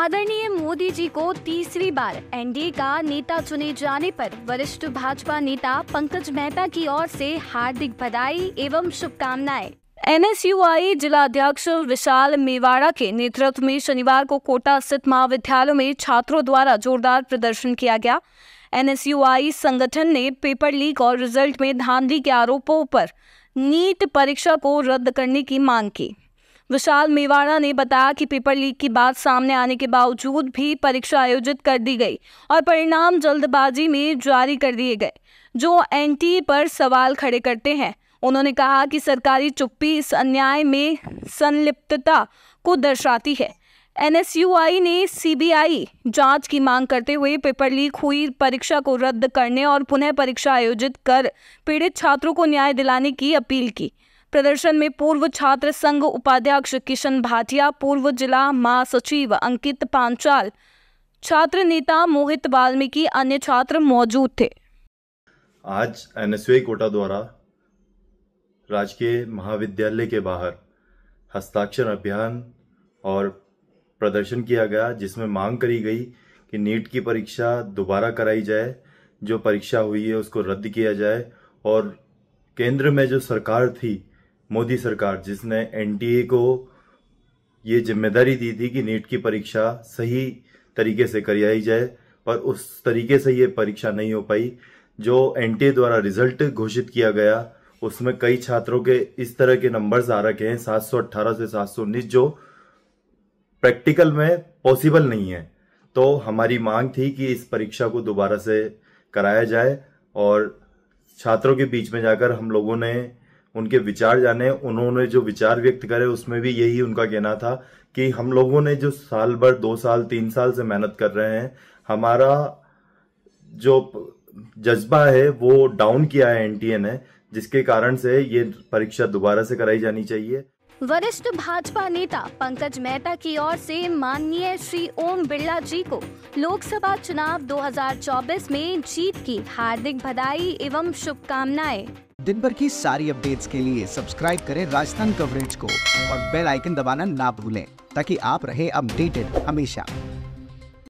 आदरणीय मोदी जी को तीसरी बार एनडीए का नेता चुने जाने पर वरिष्ठ भाजपा नेता पंकज मेहता की ओर से हार्दिक बधाई एवं शुभकामनाएं एन एस यू आई जिला अध्यक्ष विशाल मेवाड़ा के नेतृत्व में शनिवार को कोटा स्थित महाविद्यालयों में छात्रों द्वारा जोरदार प्रदर्शन किया गया एन एस यू आई संगठन ने पेपर लीक और रिजल्ट में धांधली के आरोपों पर नीट परीक्षा को रद्द करने की मांग की विशाल मेवाड़ा ने बताया कि पेपर लीक की बात सामने आने के बावजूद भी परीक्षा आयोजित कर दी गई और परिणाम जल्दबाजी में जारी कर दिए गए जो एन पर सवाल खड़े करते हैं उन्होंने कहा कि सरकारी चुप्पी इस अन्याय में संलिप्तता को दर्शाती है एन ने सीबीआई जांच की मांग करते हुए पेपर लीक हुई परीक्षा को रद्द करने और पुनः परीक्षा आयोजित कर पीड़ित छात्रों को न्याय दिलाने की अपील की प्रदर्शन में पूर्व छात्र संघ उपाध्यक्ष किशन भाटिया पूर्व जिला महासचिव अंकित पांचाल छात्र नेता मोहित वाल्मीकि अन्य छात्र मौजूद थे आज एन कोटा द्वारा राजकीय महाविद्यालय के बाहर हस्ताक्षर अभियान और प्रदर्शन किया गया जिसमें मांग करी गई कि नीट की परीक्षा दोबारा कराई जाए जो परीक्षा हुई है उसको रद्द किया जाए और केंद्र में जो सरकार थी मोदी सरकार जिसने एनटीए को ये जिम्मेदारी दी थी कि नीट की परीक्षा सही तरीके से कराई जाए पर उस तरीके से ये परीक्षा नहीं हो पाई जो एनटीए द्वारा रिजल्ट घोषित किया गया उसमें कई छात्रों के इस तरह के नंबर्स आ रखे हैं 718 से 719 जो प्रैक्टिकल में पॉसिबल नहीं है तो हमारी मांग थी कि इस परीक्षा को दोबारा से कराया जाए और छात्रों के बीच में जाकर हम लोगों ने उनके विचार जाने उन्होंने जो विचार व्यक्त करे उसमें भी यही उनका कहना था कि हम लोगों ने जो साल भर दो साल तीन साल से मेहनत कर रहे हैं हमारा जो जज्बा है वो डाउन किया है एनटीए ने जिसके कारण से ये परीक्षा दोबारा से कराई जानी चाहिए वरिष्ठ भाजपा नेता पंकज मेहता की ओर से माननीय श्री ओम बिरला जी को लोकसभा चुनाव 2024 में जीत की हार्दिक बधाई एवं शुभकामनाएं दिन भर की सारी अपडेट्स के लिए सब्सक्राइब करें राजस्थान कवरेज को और बेल आइकन दबाना ना भूलें ताकि आप रहे अपडेटेड हमेशा